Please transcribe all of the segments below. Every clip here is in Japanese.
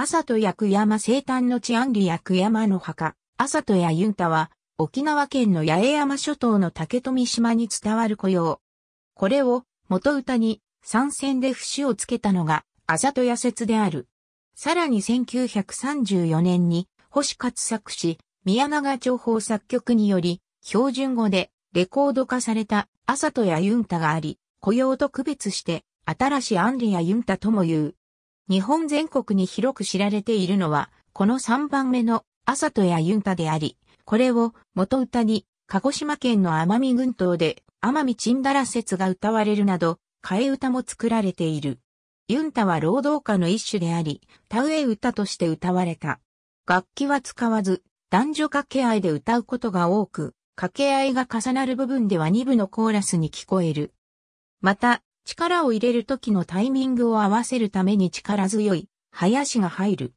朝とや山生誕の地安里や山の墓、朝とやユンタは、沖縄県の八重山諸島の竹富島に伝わる雇用。これを元歌に参戦で節をつけたのが、朝ざとや説である。さらに1934年に、星勝作詞、宮永情報作曲により、標準語でレコード化された、朝さとやユンタがあり、雇用と区別して、新しい安里やユンタとも言う。日本全国に広く知られているのは、この3番目の、アサトやユンタであり、これを元歌に、鹿児島県の奄美群島で、奄美チンダラ説が歌われるなど、替え歌も作られている。ユンタは労働家の一種であり、田植え歌として歌われた。楽器は使わず、男女掛け合いで歌うことが多く、掛け合いが重なる部分では2部のコーラスに聞こえる。また、力を入れる時のタイミングを合わせるために力強い、林が入る。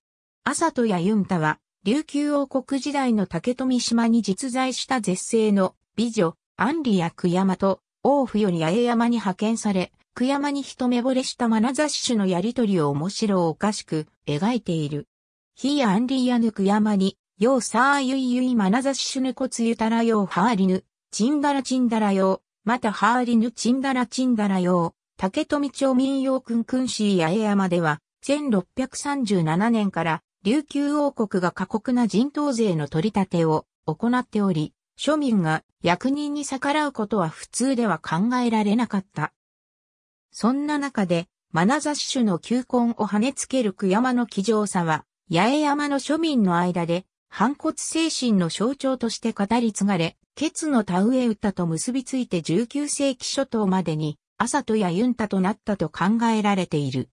朝とやユンタは、琉球王国時代の竹富島に実在した絶世の美女、アンリや久山と、王府より八重山に派遣され、久山に一目惚れした眼差しュのやりとりを面白おかしく描いている。ヒやアンリやぬヤ山に、ようさあゆいゆい眼差しュ。ぬこつゆたらようはありぬ、ちんだらちんだらよう、またはありぬちんだらちんだらよ竹富町民謡君君市八重山では、1637年から琉球王国が過酷な人頭税の取り立てを行っており、庶民が役人に逆らうことは普通では考えられなかった。そんな中で、眼差し種の球根を跳ねつける久山の貴乗さは、八重山の庶民の間で、反骨精神の象徴として語り継がれ、ケツの田植え歌と結びついて19世紀初頭までにアサトやユンタとなったと考えられている。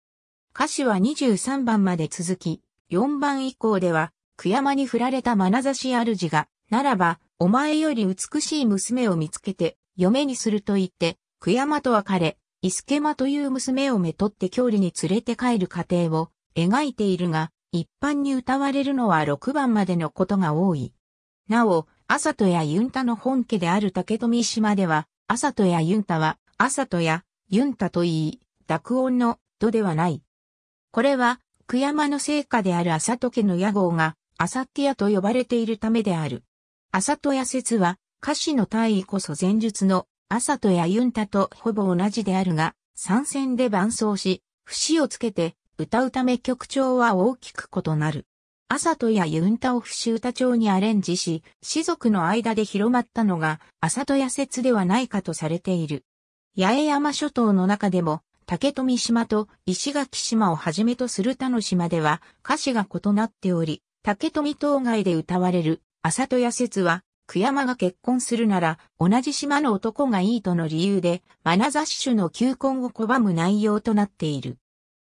歌詞は23番まで続き、4番以降では、久山に振られた眼差し主が、ならば、お前より美しい娘を見つけて、嫁にすると言って、久山と別れ、伊助間という娘をめとって郷里に連れて帰る過程を描いているが、一般に歌われるのは6番までのことが多い。なお、アサトやユンタの本家である竹富島では、アサトやユンタはアサトやユンタと言い、濁音のドではない。これは、久山の聖家であるアサト家の屋号が、アサティアと呼ばれているためである。アサトや説は、歌詞の大意こそ前述の、アサトやユンタとほぼ同じであるが、参戦で伴奏し、節をつけて、歌うため曲調は大きく異なる。アサトやユンタを節歌調にアレンジし、士族の間で広まったのが、アサトや説ではないかとされている。八重山諸島の中でも、竹富島と石垣島をはじめとする他の島では歌詞が異なっており、竹富島外で歌われる、朝とや説は、久山が結婚するなら、同じ島の男がいいとの理由で、眼差し種の求婚を拒む内容となっている。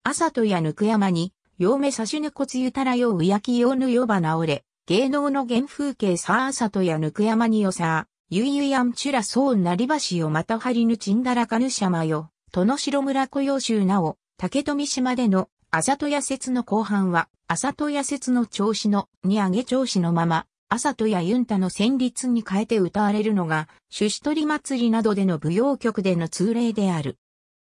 朝とやぬく山に、陽目差しぬ骨ゆたらようやきよぬよばなおれ、芸能の原風景さあ朝とやぬく山によさあ、ゆいゆやんちゅらそうなりばしをまたはりぬちんだらかぬしゃまよ、とのしろ村雇用うなお、竹富島での、あざとや説の後半は、あざとや説の調子の、にあげ調子のまま、あさとやユンタの旋律に変えて歌われるのが、ゅし取り祭りなどでの舞踊曲での通例である。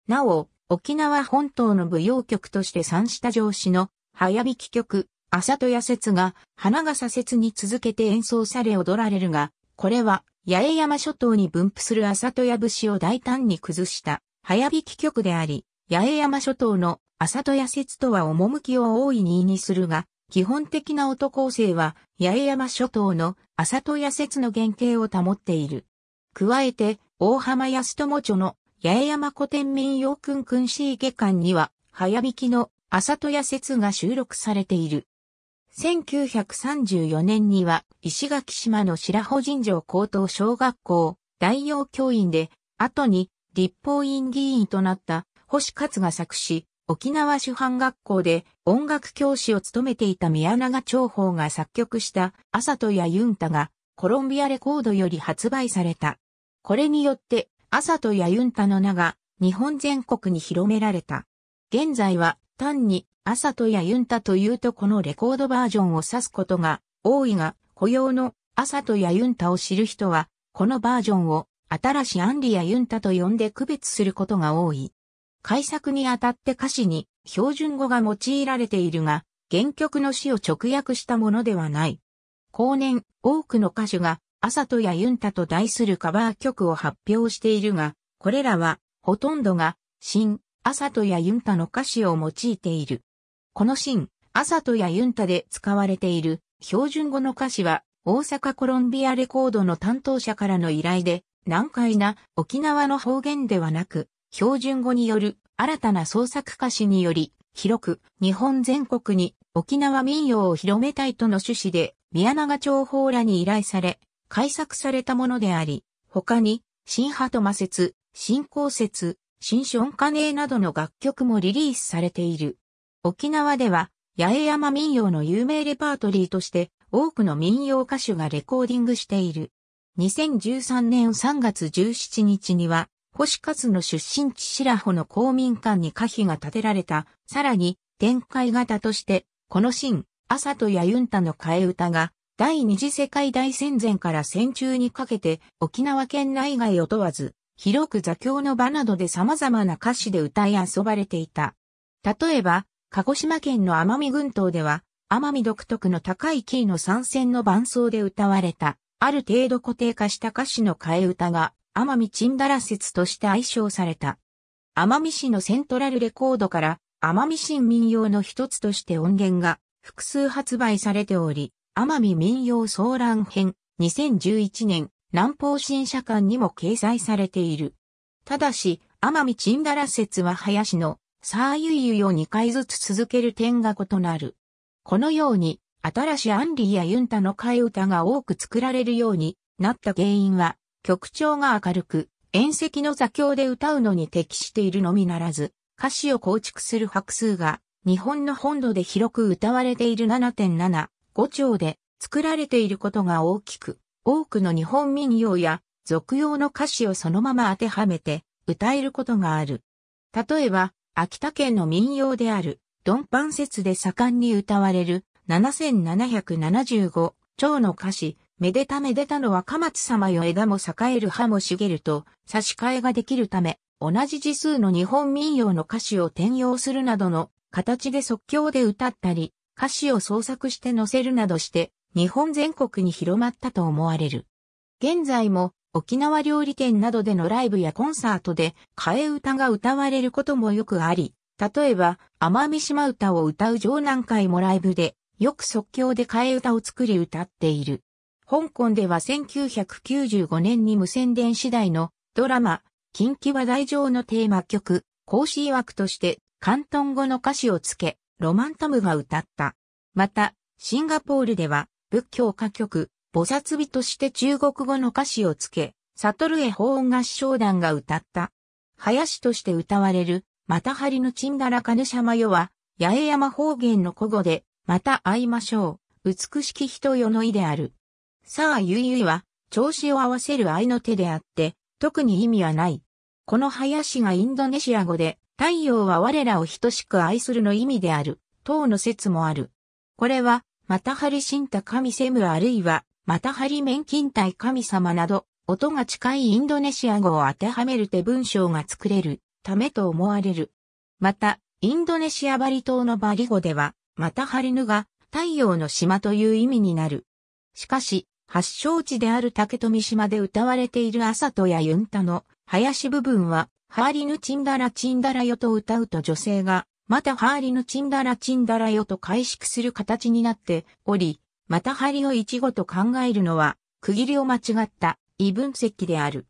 なお、沖縄本島の舞踊曲として三下上司の早弾き曲、あざとや説が花笠節に続けて演奏され踊られるが、これは八重山諸島に分布する朝戸や節を大胆に崩した早引き局であり、八重山諸島の朝戸や説とは趣を大いに意にするが、基本的な音構成は八重山諸島の朝戸や説の原型を保っている。加えて、大浜安友著の八重山古典民謡くんくんしい下巻には、早引きの朝戸や説が収録されている。1934年には石垣島の白穂神城高等小学校大洋教員で、後に立法院議員となった星勝が作詞、沖縄主犯学校で音楽教師を務めていた宮永長宝が作曲した朝とやユンタがコロンビアレコードより発売された。これによって朝とやユンタの名が日本全国に広められた。現在は単に、アサトやユンタというとこのレコードバージョンを指すことが多いが、雇用のアサトやユンタを知る人は、このバージョンを新しいアンリやユンタと呼んで区別することが多い。改作にあたって歌詞に標準語が用いられているが、原曲の詩を直訳したものではない。後年、多くの歌手が、アサトやユンタと題するカバー曲を発表しているが、これらは、ほとんどが、新、アサトやユンタの歌詞を用いている。このシーン、アサトやユンタで使われている標準語の歌詞は、大阪コロンビアレコードの担当者からの依頼で、難解な沖縄の方言ではなく、標準語による新たな創作歌詞により、広く日本全国に沖縄民謡を広めたいとの趣旨で、宮永町法らに依頼され、改作されたものであり、他に、新派と魔説、新公説、新春カネーなどの楽曲もリリースされている。沖縄では、八重山民謡の有名レパートリーとして、多くの民謡歌手がレコーディングしている。2013年3月17日には、星勝の出身地白穂の公民館に歌碑が建てられた。さらに、展開型として、このシーン、朝とやユンタの替え歌が、第二次世界大戦前から戦中にかけて、沖縄県内外を問わず、広く座教の場などで様々な歌詞で歌い遊ばれていた。例えば、鹿児島県の奄美群島では、奄美独特の高いキーの参戦の伴奏で歌われた、ある程度固定化した歌詞の替え歌が、奄美チンダラ説として愛称された。奄美市のセントラルレコードから、奄美新民謡の一つとして音源が複数発売されており、奄美民謡騒乱編2011年南方新社館にも掲載されている。ただし、奄美チンダラ説は林のサーユイユを2回ずつ続ける点が異なる。このように、新しいアンリーやユンタの替え歌が多く作られるようになった原因は、曲調が明るく、遠石の座教で歌うのに適しているのみならず、歌詞を構築する拍数が、日本の本土で広く歌われている7.75兆で作られていることが大きく、多くの日本民謡や俗用の歌詞をそのまま当てはめて歌えることがある。例えば、秋田県の民謡である、ドンパン節で盛んに歌われる、7775、蝶の歌詞、めでためでたのは鎌松様よ枝も栄える葉も茂ると差し替えができるため、同じ字数の日本民謡の歌詞を転用するなどの形で即興で歌ったり、歌詞を創作して載せるなどして日本全国に広まったと思われる。現在も沖縄料理店などでのライブやコンサートで替え歌が歌われることもよくあり、例えば奄美島歌を歌う城南海もライブでよく即興で替え歌を作り歌っている。香港では1995年に無線電次第のドラマ、近畿話題上のテーマ曲、講師枠として関東語の歌詞をつけ、ロマンタムが歌った。また、シンガポールでは仏教歌曲、菩薩美として中国語の歌詞をつけ、悟へ法音合唱団が歌った。林として歌われる、またはりのチンダラカヌシャマヨは、八重山方言の古語で、また会いましょう、美しき人よの意である。さあゆいゆいは、調子を合わせる愛の手であって、特に意味はない。この林がインドネシア語で、太陽は我らを等しく愛するの意味である、等の説もある。これは、またはりンタ神セムあるいは、またはりンタイ神様など、音が近いインドネシア語を当てはめる手文章が作れるためと思われる。また、インドネシアバリ島のバリ語では、またはりぬが太陽の島という意味になる。しかし、発祥地である竹富島で歌われているサとやユンタの林部分は、ハーリヌチンダラチンダラよと歌うと女性がまたハーリのチンダラチンダラよと解釈する形になっており、またハリをイチゴと考えるのは、区切りを間違った異分析である。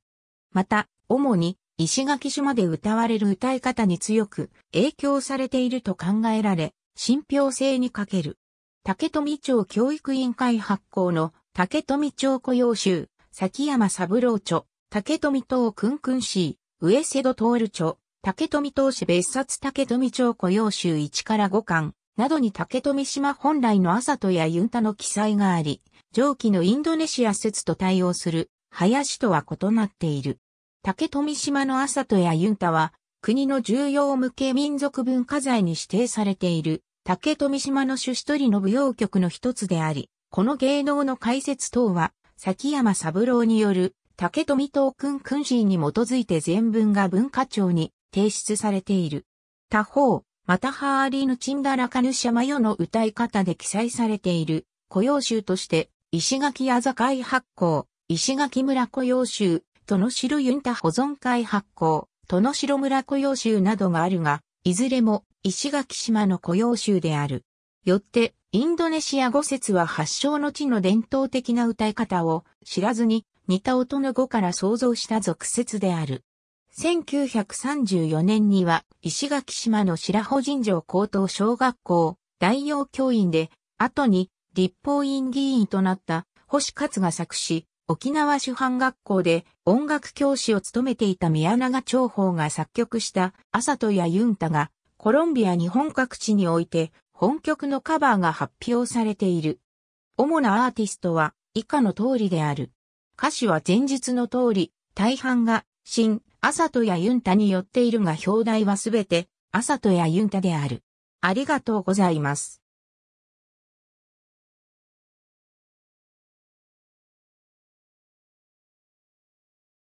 また、主に石垣島で歌われる歌い方に強く影響されていると考えられ、信憑性に欠ける。竹富町教育委員会発行の竹富町雇用集、崎山三郎著、竹富党くんくんし、上瀬戸徹著、竹富投資別冊竹富町雇用集1から5巻などに竹富島本来の朝とやユンタの記載があり、上記のインドネシア説と対応する林とは異なっている。竹富島の朝とやユンタは国の重要無形民族文化財に指定されている竹富島の主取人の舞踊曲の一つであり、この芸能の解説等は、崎山三郎による竹富東君君人に基づいて全文が文化庁に提出されている。他方、またハーリーヌ・チンダラカヌシャマヨの歌い方で記載されている雇用集として、石垣あざ会発行、石垣村雇用集、との城ユンタ保存会発行、との城村雇用集などがあるが、いずれも石垣島の雇用集である。よって、インドネシア語説は発祥の地の伝統的な歌い方を知らずに似た音の語から想像した俗説である。1934年には石垣島の白穂神城高等小学校大洋教員で、後に立法院議員となった星勝が作詞、沖縄主犯学校で音楽教師を務めていた宮永長宝が作曲した朝とやユンタがコロンビア日本各地において本曲のカバーが発表されている。主なアーティストは以下の通りである。歌詞は前述の通り、大半が新、アサトやユンタによっているが表題はすべて、アサトやユンタである。ありがとうございます。